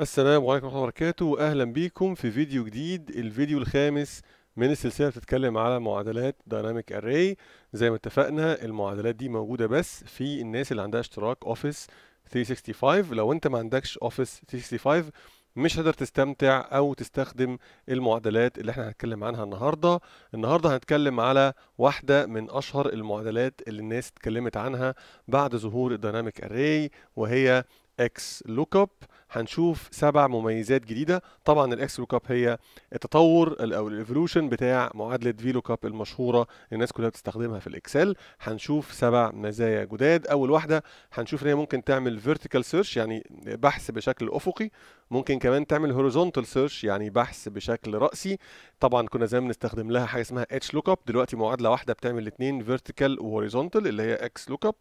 السلام عليكم ورحمة الله وبركاته وأهلا بيكم في فيديو جديد الفيديو الخامس من السلسلة بتتكلم على معادلات دايناميك أراي زي ما اتفقنا المعادلات دي موجودة بس في الناس اللي عندها اشتراك أوفيس 365 لو أنت ما عندكش أوفيس 365 مش هتقدر تستمتع او تستخدم المعادلات اللي احنا هنتكلم عنها النهارده النهارده هنتكلم على واحده من اشهر المعادلات اللي الناس اتكلمت عنها بعد ظهور الدايناميك اري وهي اكس لوك اب هنشوف سبع مميزات جديده طبعا الاكس لوك اب هي التطور او الايفولوشن بتاع معادله في لوك اب المشهوره الناس كلها بتستخدمها في الاكسل هنشوف سبع مزايا جداد اول واحده هنشوف ان هي ممكن تعمل فيرتيكال سيرش يعني بحث بشكل افقي ممكن كمان تعمل هوريزونتال سيرش يعني بحث بشكل راسي طبعا كنا زمان بنستخدم لها حاجه اسمها اتش لوك اب دلوقتي معادله واحده بتعمل الاثنين فيرتيكال وهوريزونتال اللي هي اكس لوك اب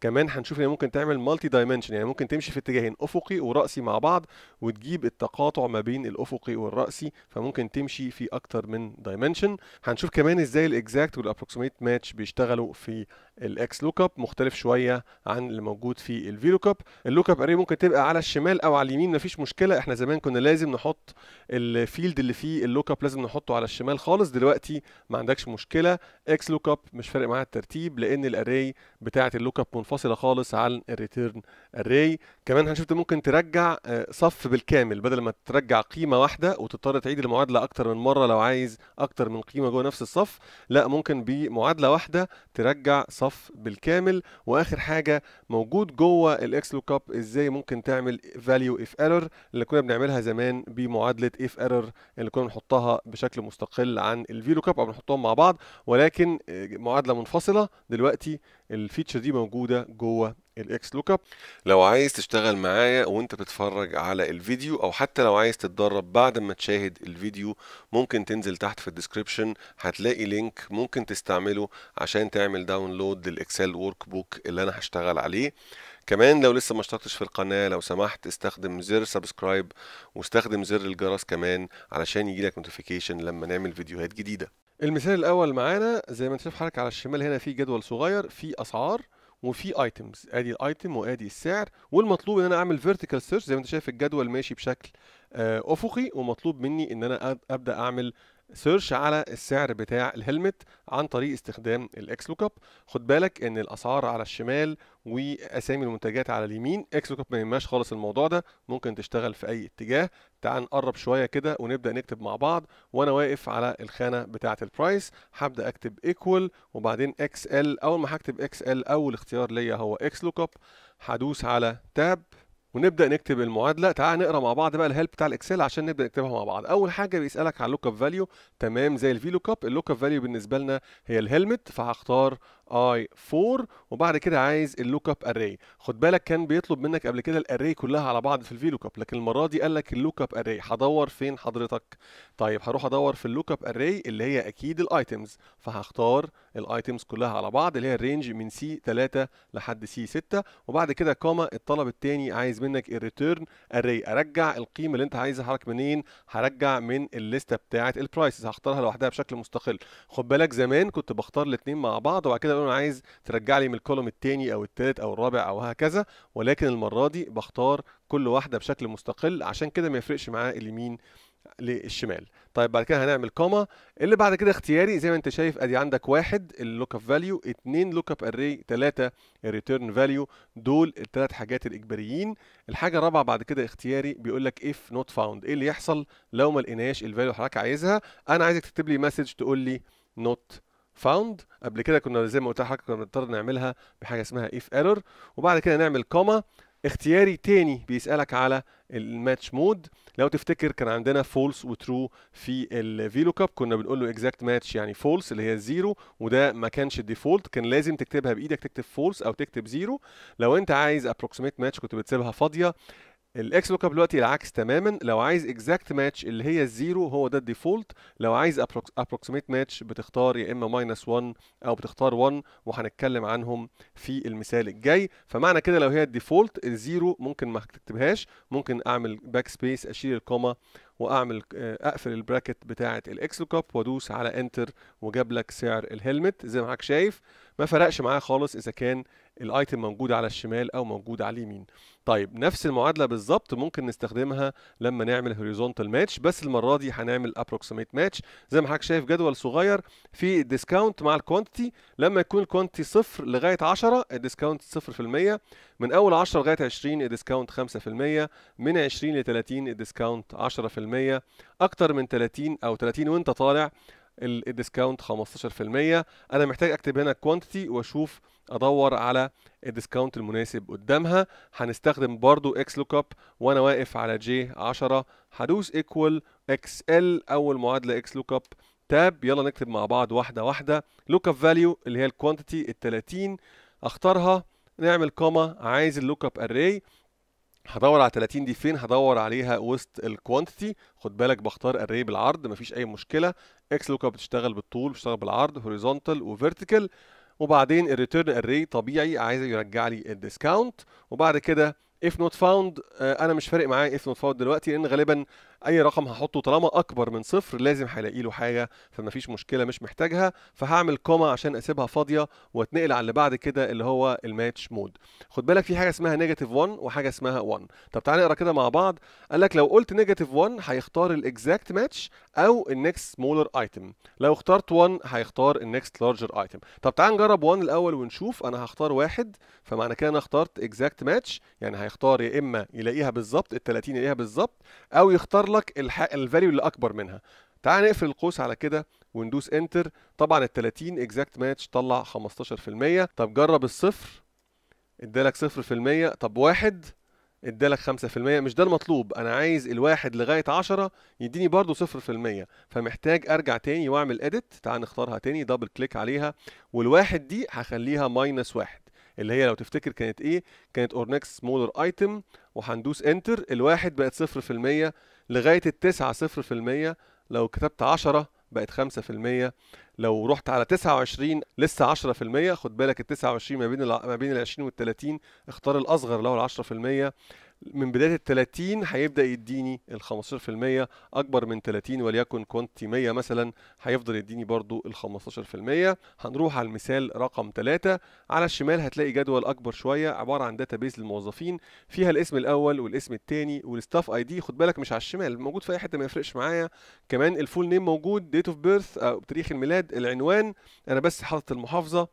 كمان هنشوف ان ممكن تعمل مالتي دايمنشن يعني ممكن تمشي في اتجاهين افقي وراسي مع بعض وتجيب التقاطع ما بين الافقي والراسي فممكن تمشي في اكتر من دايمنشن هنشوف كمان ازاي الاكزاكت والابروكسيميت ماتش بيشتغلوا في الاكس لوك اب مختلف شويه عن اللي موجود في الفي لوك اب اللوك اب اري ممكن تبقى على الشمال او على اليمين مفيش مشكله احنا زمان كنا لازم نحط الفيلد اللي فيه اللوك اب لازم نحطه على الشمال خالص دلوقتي ما عندكش مشكله اكس لوك اب مش فارق معاها الترتيب لان الاري بتاعه اللوك اب منفصله خالص عن الريتيرن اري كمان هنشوف ممكن ترجع آه، صف بالكامل بدل ما ترجع قيمه واحده وتضطر تعيد المعادله اكتر من مره لو عايز اكتر من قيمه جوه نفس الصف لا ممكن بمعادله واحده ترجع صف الجراف بالكامل واخر حاجه موجود جوه الاكس لوك اب ازاي ممكن تعمل فاليو اف ايرور اللي كنا بنعملها زمان بمعادله اف ايرور اللي كنا بنحطها بشكل مستقل عن الفي لوك اب او بنحطهم مع بعض ولكن آه، معادله منفصله دلوقتي الفيتشر دي موجوده جوه الاكس لوك اب لو عايز تشتغل معايا وانت بتتفرج على الفيديو او حتى لو عايز تتدرب بعد ما تشاهد الفيديو ممكن تنزل تحت في الديسكربشن هتلاقي لينك ممكن تستعمله عشان تعمل داونلود للاكسل ورك بوك اللي انا هشتغل عليه كمان لو لسه ما اشتركتش في القناه لو سمحت استخدم زر سبسكرايب واستخدم زر الجرس كمان علشان يجيلك نوتيفيكيشن لما نعمل فيديوهات جديده المثال الاول معانا زي ما انت شايف حضرتك على الشمال هنا في جدول صغير فيه اسعار وفي ايتمز ادي الايتم وادي السعر والمطلوب ان انا اعمل فيرتيكال سيرش زي ما انت شايف الجدول ماشي بشكل آه، افقي ومطلوب مني ان انا ابدا اعمل سيرش على السعر بتاع الهلمت عن طريق استخدام الاكس لوك اب خد بالك ان الاسعار على الشمال واسامي المنتجات على اليمين اكس لوك اب ما يهمهاش خالص الموضوع ده ممكن تشتغل في اي اتجاه تعال نقرب شويه كده ونبدا نكتب مع بعض وانا واقف على الخانه بتاعه البرايس هبدا اكتب ايكوال وبعدين اكس ال اول ما هكتب اكس ال اول اختيار ليا هو اكس لوك اب هدوس على تاب ونبدا نكتب المعادله تعال نقرا مع بعض بقى الهيلب بتاع الاكسل عشان نبدا نكتبها مع بعض اول حاجه بيسالك على اللوك اب فاليو تمام زي الفي لوك اب اللوك اب فاليو بالنسبه لنا هي الهلمت فهختار اي 4 وبعد كده عايز اللوك اب اري خد بالك كان بيطلب منك قبل كده الاري كلها على بعض في الفي لوك اب لكن المره دي قال لك اللوك اب اري هدور فين حضرتك طيب هروح ادور في اللوك اب اري اللي هي اكيد الايتمز فهختار الايتمز كلها على بعض اللي هي الرينج من سي 3 لحد سي 6 وبعد كده كوما الطلب الثاني عايز منك الريتيرن اري ارجع القيمه اللي انت عايزها حضرتك منين هرجع من الليسته بتاعه البرايسز هختارها لوحدها بشكل مستقل خد بالك زمان كنت بختار الاثنين مع بعض وبعد كده لو انا عايز ترجع لي من الكولوم الثاني او الثالث او الرابع او هكذا ولكن المره دي بختار كل واحده بشكل مستقل عشان كده ما يفرقش معاه اليمين للشمال طيب بعد كده هنعمل كوما اللي بعد كده اختياري زي ما انت شايف ادي عندك واحد اللوك اب فاليو اتنين لوك اب اري ثلاثة الريتيرن فاليو دول الثلاث حاجات الاجباريين الحاجه الرابعه بعد كده اختياري بيقول لك اف نوت فاوند ايه اللي يحصل لو ما لقيناش الفاليو حضرتك عايزها انا عايزك تكتب لي مسج تقول لي نوت فاوند قبل كده كنا زي ما قلت لحضرتك كنا بنضطر نعملها بحاجه اسمها اف ايرور وبعد كده نعمل كوما اختياري تاني بيسالك على الماتش مود لو تفتكر كان عندنا فولس وترو في الفيلو لوك اب كنا بنقول له اكزاكت ماتش يعني فولس اللي هي الزيرو وده ما كانش الديفولت كان لازم تكتبها بايدك تكتب فولس او تكتب زيرو لو انت عايز ابروكسيميت ماتش كنت بتسيبها فاضيه الاكس لوك اب دلوقتي العكس تماما لو عايز اكزاكت ماتش اللي هي الزيرو هو ده الديفولت لو عايز ابروكسيميت ماتش بتختار يا اما ماينس 1 او بتختار 1 وهنتكلم عنهم في المثال الجاي فمعنى كده لو هي الديفولت الزيرو ممكن ما تكتبهاش ممكن اعمل باك سبيس اشيل الكوما واعمل آه، اقفل البراكت بتاعه الاكس لوك اب وادوس على انتر وجاب لك سعر الهلمت زي ما حضرتك شايف ما فرقش معايا خالص اذا كان الايتم موجود على الشمال او موجود على اليمين طيب نفس المعادله بالظبط ممكن نستخدمها لما نعمل هوريزونتال ماتش بس المره دي هنعمل ابروكسيميت ماتش زي ما حضرتك شايف جدول صغير في ديسكاونت مع الكوانتيتي لما يكون الكوانتيتي صفر لغايه 10 الديسكاونت 0% من اول 10 لغايه 20 الديسكاونت 5% من 20 ل 30 الديسكاونت 10% اكتر من 30 او 30 وانت طالع الديسكاونت 15% انا محتاج اكتب هنا كوانتيتي واشوف ادور على الديسكاونت المناسب قدامها هنستخدم برضو اكس لوك اب وانا واقف على جي 10 هدوس ايكوال اكس ال اول معادله اكس لوك اب تاب يلا نكتب مع بعض واحده واحده لوك اب فاليو اللي هي الكوانتيتي ال 30 اختارها نعمل كوما عايز اللوك اب اري هدور على 30 دي فين هدور عليها وسط الكوانتيتي خد بالك بختار اري بالعرض مفيش اي مشكله اكس لوك اب بتشتغل بالطول بتشتغل بالعرض هوريزونتال وفيرتيكال وبعدين الريتيرن اري طبيعي عايز يرجع لي الديسكاونت وبعد كده اف نوت فاوند انا مش فارق معايا اف نوت فاوند دلوقتي لان غالبا اي رقم هحطه طالما اكبر من صفر لازم هلاقي له حاجه فمفيش مشكله مش محتاجها فهعمل كوما عشان اسيبها فاضيه واتنقل على اللي بعد كده اللي هو الماتش مود خد بالك في حاجه اسمها نيجاتيف 1 وحاجه اسمها 1 طب تعالى نقرا كده مع بعض قال لك لو قلت نيجاتيف 1 هيختار الاكزاكت ماتش او النكست سمولر ايتم لو اخترت 1 هيختار النكست لارجر ايتم طب تعال نجرب 1 الاول ونشوف انا هختار واحد فمعنى كده انا اخترت اكزاكت ماتش يعني هيختار يا اما يلاقيها بالظبط ال 30 يلاقيها بالظبط او يختار لك الفاليو اللي اكبر منها تعال نقفل القوس على كده وندوس انتر طبعا ال 30 اكزاكت ماتش طلع 15% طب جرب الصفر ادالك 0% طب واحد ادالك 5% مش ده المطلوب انا عايز الواحد لغايه 10 يديني برضو 0% فمحتاج ارجع تاني واعمل اديت تعال نختارها تاني دبل كليك عليها والواحد دي هخليها ماينس واحد اللي هي لو تفتكر كانت ايه كانت اور نكست سمولر ايتم وهندوس انتر الواحد بقت 0% لغايه التسعة صفر في المية لو كتبت عشرة بقت خمسة في المية لو رحت على تسعة وعشرين لسه عشرة في المية خد بالك التسعة وعشرين ما بين ما بين العشرين والتلاتين اختار الاصغر اللي العشرة في المية من بدايه ال 30 هيبدا يديني ال 15% اكبر من 30 وليكن كنت 100 مثلا هيفضل يديني برضو ال 15% هنروح على المثال رقم 3 على الشمال هتلاقي جدول اكبر شويه عباره عن داتا بيز للموظفين فيها الاسم الاول والاسم الثاني والستاف اي دي خد بالك مش على الشمال موجود في اي حته ما يفرقش معايا كمان الفول نيم موجود ديت اوف بيرث او تاريخ الميلاد العنوان انا بس حاطط المحافظه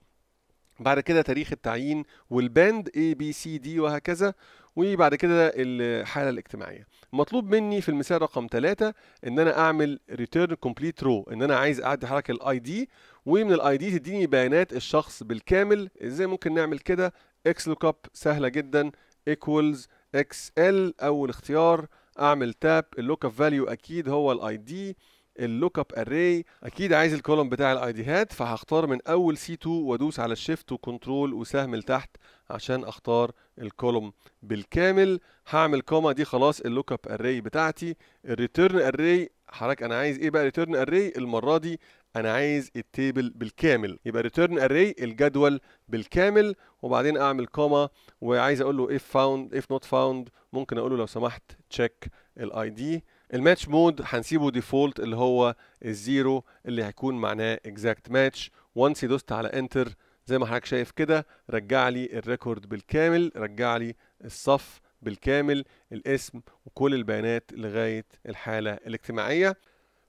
بعد كده تاريخ التعيين والباند A B C D وهكذا وبعد كده الحاله الاجتماعيه مطلوب مني في المثال رقم 3 ان انا اعمل ريتيرن كومبليت رو ان انا عايز اعدي حركه الاي دي ومن الاي دي تديني بيانات الشخص بالكامل ازاي ممكن نعمل كده اكس لوك اب سهله جدا ايكوالز اكس ال اول اختيار اعمل تاب اللوك اب فاليو اكيد هو الاي دي اللوك اب اري اكيد عايز الكولوم بتاع الاي دي هات فهختار من اول سي 2 وادوس على الشيفت وكنترول وسهم لتحت عشان اختار الكولوم بالكامل هعمل كوما دي خلاص اللوك اب اري بتاعتي الريتيرن اري حضرتك انا عايز ايه بقى ريتيرن اري المره دي انا عايز التيبل بالكامل يبقى ريتيرن اري الجدول بالكامل وبعدين اعمل كوما وعايز اقول له اف فاوند اف نوت فاوند ممكن اقول له لو سمحت تشيك الاي دي الماتش مود هنسيبه ديفولت اللي هو الزيرو اللي هيكون معناه اكزاكت ماتش وانس دوست على انتر زي ما حضرتك شايف كده رجع لي الريكورد بالكامل رجع لي الصف بالكامل الاسم وكل البيانات لغايه الحاله الاجتماعيه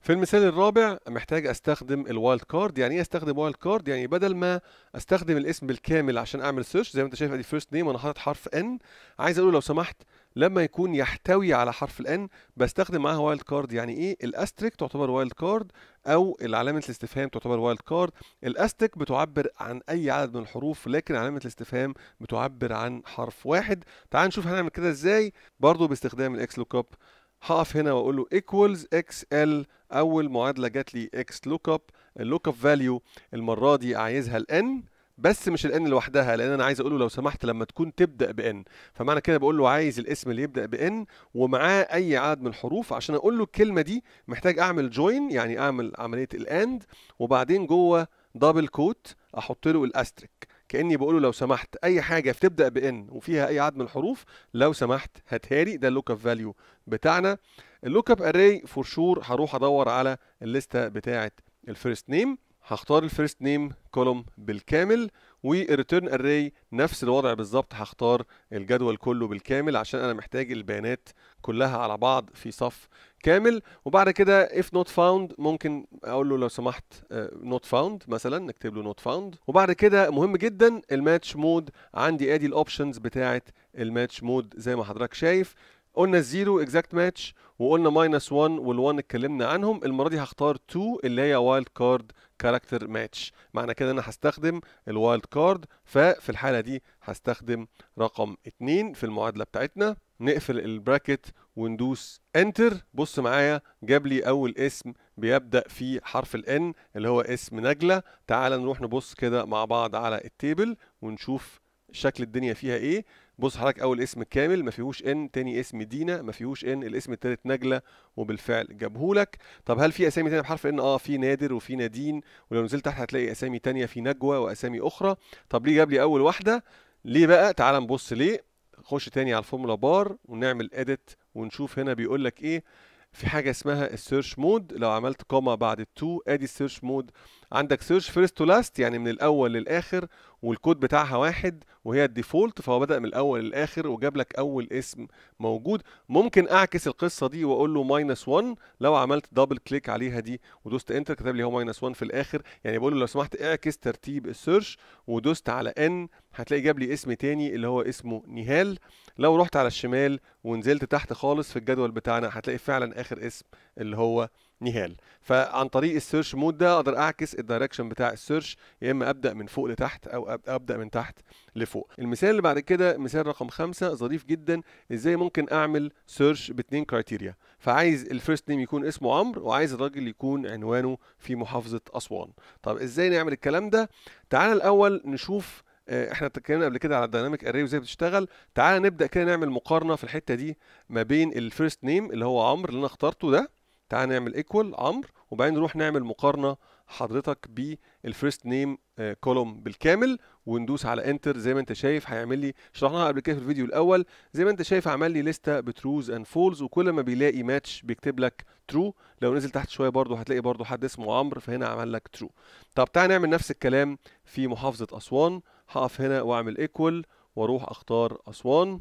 في المثال الرابع محتاج استخدم الوايلد كارد يعني ايه استخدم وايلد كارد يعني بدل ما استخدم الاسم بالكامل عشان اعمل سيرش زي ما انت شايف ادي فيرست نيم وانا حاطط حرف ان عايز اقول لو سمحت لما يكون يحتوي على حرف الان بستخدم معاها وايلد كارد يعني ايه الاستريك تعتبر وايلد كارد او علامه الاستفهام تعتبر وايلد كارد الاستريك بتعبر عن اي عدد من الحروف لكن علامه الاستفهام بتعبر عن حرف واحد تعال نشوف هنعمل كده ازاي برضو باستخدام الاكس لوك اب هقف هنا واقول له ايكوالز اكس ال اول معادله جات لي اكس لوك اب اللوك اب فاليو المره دي عايزها الان بس مش الان لوحدها لان انا عايز اقوله لو سمحت لما تكون تبدا بان فمعنى كده بقول له عايز الاسم اللي يبدا بان ومعاه اي عدد من الحروف عشان اقول له الكلمه دي محتاج اعمل جوين يعني اعمل عمليه الاند وبعدين جوه دبل كوت احط له الاستريك كاني بقول له لو سمحت اي حاجه بتبدا بان وفيها اي عدد من الحروف لو سمحت هاتها لي ده اللوك اب فاليو بتاعنا اللوك اب اري فور شور هروح ادور على الليسته بتاعه الفيرست نيم هختار الفيرست نيم كولوم بالكامل والريتيرن اري نفس الوضع بالظبط هختار الجدول كله بالكامل عشان انا محتاج البيانات كلها على بعض في صف كامل وبعد كده اف نوت فاوند ممكن اقول له لو سمحت نوت آه، فاوند مثلا نكتب له نوت فاوند وبعد كده مهم جدا الماتش مود عندي ادي الاوبشنز بتاعه الماتش مود زي ما حضرتك شايف قلنا الزيرو اكزاكت ماتش وقلنا ماينس 1 وال1 اتكلمنا عنهم المره دي هختار 2 اللي هي وايلد كارد كاركتر ماتش معنى كده انا هستخدم الوايلد كارد ففي الحاله دي هستخدم رقم 2 في المعادله بتاعتنا نقفل البراكت وندوس انتر بص معايا جاب لي اول اسم بيبدا في حرف الان اللي هو اسم نجله تعال نروح نبص كده مع بعض على التيبل ونشوف شكل الدنيا فيها ايه بص حضرتك اول اسم كامل ما فيهوش ان تاني اسم دينا ما فيهوش ان الاسم التالت نجله وبالفعل جابهولك طب هل في اسامي تانية بحرف ان اه في نادر وفي نادين ولو نزلت تحت هتلاقي اسامي تانية في نجوى واسامي اخرى طب ليه جاب لي اول واحده ليه بقى تعال نبص ليه خش تاني على الفورمولا بار ونعمل اديت ونشوف هنا بيقول لك ايه في حاجه اسمها السيرش مود لو عملت كوما بعد التو ادي السيرش مود عندك سيرش فيرست تو لاست يعني من الاول للاخر والكود بتاعها واحد وهي الديفولت فهو بدأ من الأول للآخر وجاب لك أول اسم موجود ممكن أعكس القصة دي وأقول له ماينس 1 لو عملت دبل كليك عليها دي ودوست انتر كتب لي هو ماينس 1 في الآخر يعني بقول له لو سمحت اعكس ترتيب السيرش ودوست على ان هتلاقي جاب لي اسم تاني اللي هو اسمه نهال لو رحت على الشمال ونزلت تحت خالص في الجدول بتاعنا هتلاقي فعلا آخر اسم اللي هو نهال فعن طريق السيرش مود ده اقدر اعكس الدايركشن بتاع السيرش يا اما ابدا من فوق لتحت او ابدا من تحت لفوق المثال اللي بعد كده مثال رقم خمسة ظريف جدا ازاي ممكن اعمل سيرش باتنين كرايتيريا فعايز الفيرست نيم يكون اسمه عمرو وعايز الراجل يكون عنوانه في محافظه اسوان طب ازاي نعمل الكلام ده تعال الاول نشوف آه، احنا اتكلمنا قبل كده على الديناميك اري وازاي بتشتغل تعال نبدا كده نعمل مقارنه في الحته دي ما بين الفيرست نيم اللي هو عمرو اللي انا اخترته ده تعال نعمل ايكوال عمرو وبعدين نروح نعمل مقارنه حضرتك بالفيرست نيم كولوم بالكامل وندوس على انتر زي ما انت شايف هيعمل لي شرحناها قبل كده في الفيديو الاول زي ما انت شايف عمل لي لسته بتروز اند فولز وكل ما بيلاقي ماتش بيكتب لك ترو لو نزل تحت شويه برده هتلاقي برده حد اسمه عمرو فهنا عمل لك ترو طب تعال نعمل نفس الكلام في محافظه اسوان هقف هنا واعمل ايكوال واروح اختار اسوان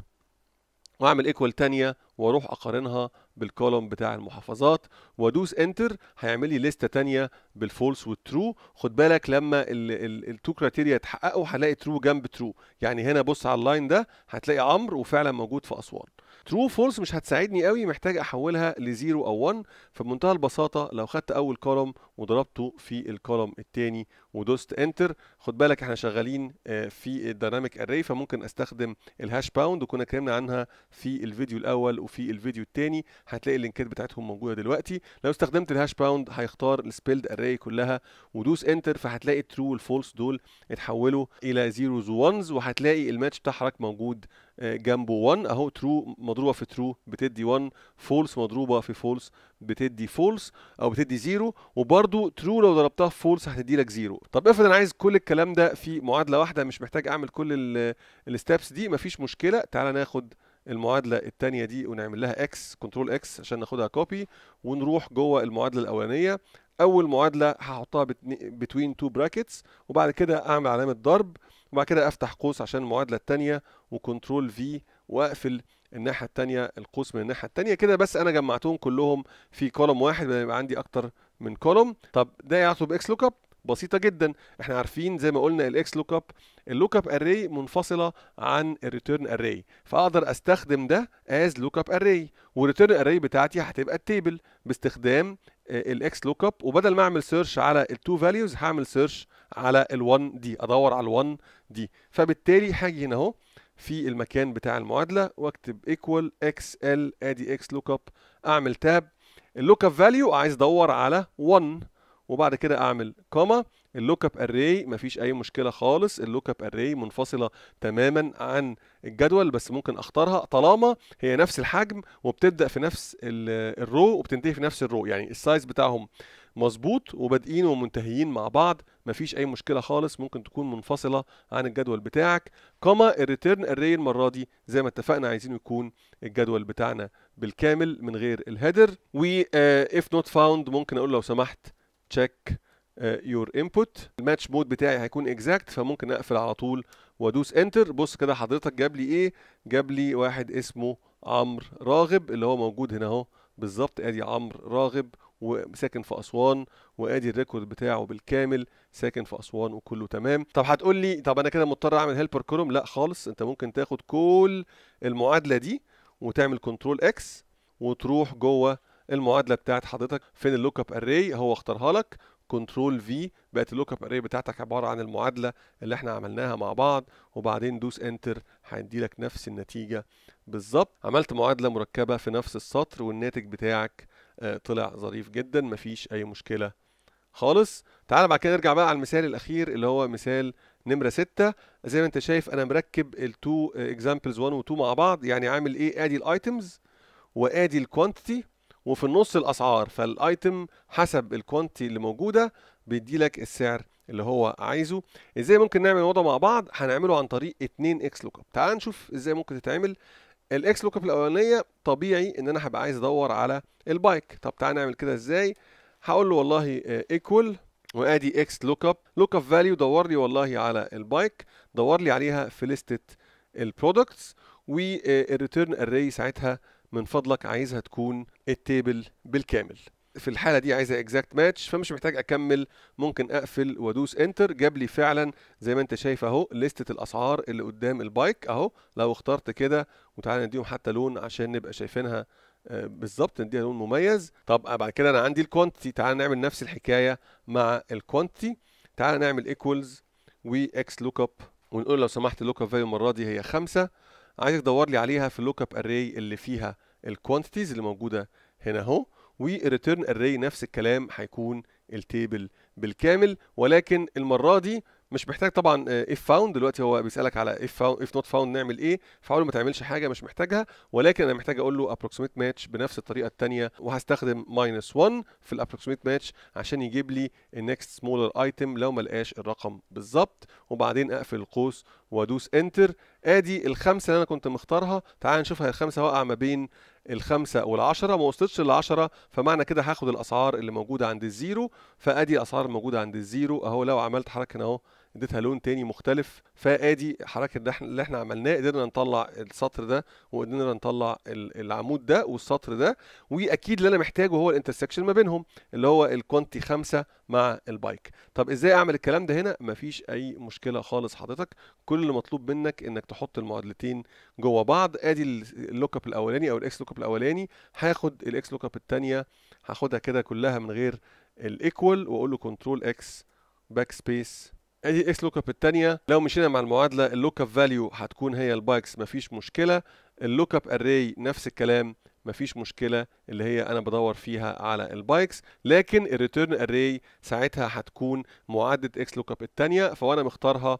واعمل ايكوال تانية واروح اقارنها بالكولوم بتاع المحافظات وادوس انتر هيعمل لي لسته تانية بالفولس والترو خد بالك لما التو كريتيريا يتحققوا هلاقي ترو جنب ترو يعني هنا بص على اللاين ده هتلاقي عمرو وفعلا موجود في اسوان ترو فولس مش هتساعدني قوي محتاج احولها لزيرو او 1 فبمنتهى البساطه لو خدت اول كولوم وضربته في الكولوم الثاني ودوست انتر خد بالك احنا شغالين آه، في الديناميك اري فممكن استخدم الهاش باوند وكنا اتكلمنا عنها في الفيديو الاول وفي الفيديو الثاني هتلاقي اللينكات بتاعتهم موجوده دلوقتي لو استخدمت الهاش باوند هيختار السبيلد اري كلها ودوس انتر فهتلاقي الترو والفولس دول اتحولوا الى زيروز وونز وهتلاقي الماتش بتاع حضرتك موجود آه، جنبه 1 اهو ترو مضروبه في ترو بتدي 1 فولس مضروبه في فولس بتدي فولس او بتدي 0 وبرده ترو لو ضربتها في فولس هتدي لك 0 طب افرض انا عايز كل الكلام ده في معادله واحده مش محتاج اعمل كل الستابس دي مفيش مشكله تعالى ناخد المعادله الثانيه دي ونعمل لها اكس كنترول اكس عشان ناخدها كوبي ونروح جوه المعادله الاولانيه اول معادله هحطها بتوين تو براكتس وبعد كده اعمل علامه ضرب وبعد كده افتح قوس عشان المعادله الثانيه وكنترول في واقفل الناحيه الثانيه القوس من الناحيه الثانيه كده بس انا جمعتهم كلهم في كولوم واحد يبقى عندي اكتر من كولوم طب ده يعطوا باكس لوك اب بسيطه جدا احنا عارفين زي ما قلنا الاكس لوك اب اللوك اب اري منفصله عن الريتيرن اري فاقدر استخدم ده از لوك اب اري والريتيرن اري بتاعتي هتبقى التيبل باستخدام الاكس لوك اب وبدل ما اعمل سيرش على التو فاليوز هعمل سيرش على ال1 دي ادور على ال1 دي فبالتالي هاجي هنا اهو في المكان بتاع المعادله واكتب ايكوال اكس ال ادي اكس لوك اب اعمل تاب اللوك اب فاليو عايز ادور على 1 وبعد كده اعمل كوما اللوك اب اري مفيش اي مشكله خالص اللوك اب اري منفصله تماما عن الجدول بس ممكن اختارها طالما هي نفس الحجم وبتبدا في نفس الرو وبتنتهي في نفس الرو يعني السايز بتاعهم مظبوط وبادئين ومنتهيين مع بعض مفيش اي مشكله خالص ممكن تكون منفصله عن الجدول بتاعك كما الريتيرن اري المره دي زي ما اتفقنا عايزين يكون الجدول بتاعنا بالكامل من غير الهيدر و اف نوت فاوند ممكن اقول لو سمحت تشيك يور انبوت الماتش مود بتاعي هيكون اكزاكت فممكن اقفل على طول وادوس انتر بص كده حضرتك جاب لي ايه جاب لي واحد اسمه عمرو راغب اللي هو موجود هنا اهو بالظبط ادي عمرو راغب وساكن في اسوان وادي الريكورد بتاعه بالكامل ساكن في اسوان وكله تمام طب هتقول لي طب انا كده مضطر اعمل هيلبر كولوم لا خالص انت ممكن تاخد كل المعادله دي وتعمل كنترول اكس وتروح جوه المعادله بتاعت حضرتك فين اللوك اب اري هو اختارها لك كنترول في بقت اللوك اب اري بتاعتك عباره عن المعادله اللي احنا عملناها مع بعض وبعدين دوس انتر هيدي لك نفس النتيجه بالظبط عملت معادله مركبه في نفس السطر والناتج بتاعك آه، طلع ظريف جدا مفيش اي مشكله خالص تعال بعد كده نرجع بقى على المثال الاخير اللي هو مثال نمره 6 زي ما انت شايف انا مركب التو اكزامبلز 1 و2 مع بعض يعني عامل ايه ادي الايتمز وادي الكوانتيتي وفي النص الاسعار فالايتم حسب الكوانتي اللي موجوده بيدي لك السعر اللي هو عايزه ازاي ممكن نعمل الوضع مع بعض هنعمله عن طريق 2 اكس لوك اب تعال نشوف ازاي ممكن تتعمل الاكس لوك اب الاولانيه طبيعي ان انا هبقى عايز ادور على البايك طب تعال نعمل كده ازاي هقول له والله ايكوال آه، وادي اكس لوك اب لوك اب فاليو دور لي والله على البايك دور لي عليها في لستة البرودكتس والريتيرن اري ساعتها من فضلك عايزها تكون التيبل بالكامل في الحاله دي عايزه اكزاكت ماتش فمش محتاج اكمل ممكن اقفل وادوس انتر جاب لي فعلا زي ما انت شايف اهو لستة الاسعار اللي قدام البايك اهو لو اخترت كده وتعالى نديهم حتى لون عشان نبقى شايفينها آه، بالظبط نديها لون مميز طب بعد كده انا عندي الكوانتي تعالى نعمل نفس الحكايه مع الكوانتي تعالى نعمل ايكوالز واكس لوك اب ونقول لو سمحت اللوك اب فاليو المره دي هي 5 عايزك تدور لي عليها في اللوك اب اري اللي فيها الكوانتيتيز اللي موجوده هنا اهو والريتيرن اري نفس الكلام هيكون التيبل بالكامل ولكن المره دي مش محتاج طبعا اف آه، فاوند دلوقتي هو بيسالك على اف اف نوت فاوند نعمل ايه فاول ما تعملش حاجه مش محتاجها ولكن انا محتاج اقول له ابروكسيميت ماتش بنفس الطريقه الثانيه وهستخدم ماينس 1 في الابروكسيميت ماتش عشان يجيب لي النكست سمولر ايتم لو ما لقاش الرقم بالظبط وبعدين اقفل القوس وادوس انتر ادي الخمسه اللي انا كنت مختارها تعال نشوفها الخمسه واقعه ما بين الخمسة والعشرة ما وصلتش للعشرة فمعنى كده هاخد الأسعار اللي موجودة عند الزيرو فأدي الأسعار الموجودة عند الزيرو أهو لو عملت حركة هنا أهو اديتها لون تاني مختلف فادي حركه اللي احنا عملناه قدرنا نطلع السطر ده وقدرنا نطلع العمود ده والسطر ده واكيد اللي انا محتاجه هو الانترسكشن ما بينهم اللي هو الكونتي 5 مع البايك طب ازاي اعمل الكلام ده هنا مفيش اي مشكله خالص حضرتك كل اللي مطلوب منك انك تحط المعادلتين جوه بعض ادي اللوك اب الاولاني او الاكس لوك اب الاولاني هاخد الاكس لوك اب الثانيه هاخدها كده كلها من غير الايكوال واقول له كنترول اكس باك سبيس ادي اكس لوك اب الثانيه لو مشينا مع المعادله اللوك اب فاليو هتكون هي البايكس مفيش مشكله اللوك اب اري نفس الكلام مفيش مشكله اللي هي انا بدور فيها على البايكس لكن الريتيرن اري ساعتها هتكون معادله اكس لوك اب الثانيه فوانا مختارها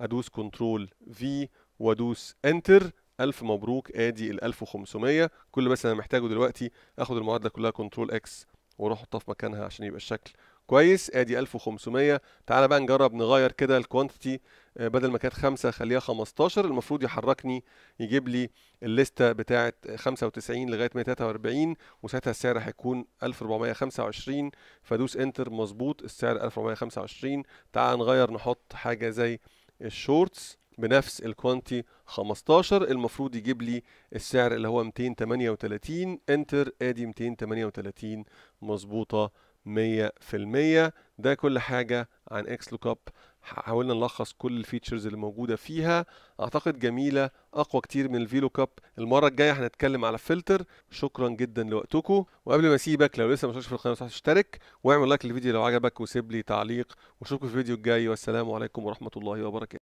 ادوس كنترول في وادوس انتر الف مبروك ادي ال 1500 كل بس انا محتاجه دلوقتي اخد المعادله كلها كنترول اكس واروح احطها في مكانها عشان يبقى الشكل كويس ادي 1500 تعالى بقى نجرب نغير كده الكوانتيتي آه، بدل ما كانت 5 خليها 15 المفروض يحركني يجيب لي الليسته بتاعه 95 لغايه 143 وساعتها السعر هيكون 1425 فدوس انتر مظبوط السعر 1425 تعال نغير نحط حاجه زي الشورتس بنفس الكوانتي 15 المفروض يجيب لي السعر اللي هو 238 انتر ادي 238 مظبوطه 100% ده كل حاجة عن اكس لوك اب حاولنا نلخص كل الفيتشرز اللي موجوده فيها اعتقد جميله اقوى كتير من الفيلو كاب المره الجايه هنتكلم على فلتر شكرا جدا لوقتكم وقبل ما اسيبك لو لسه ما في القناه مش اشترك واعمل لايك للفيديو لو عجبك وسيب لي تعليق واشوفكم في الفيديو الجاي والسلام عليكم ورحمه الله وبركاته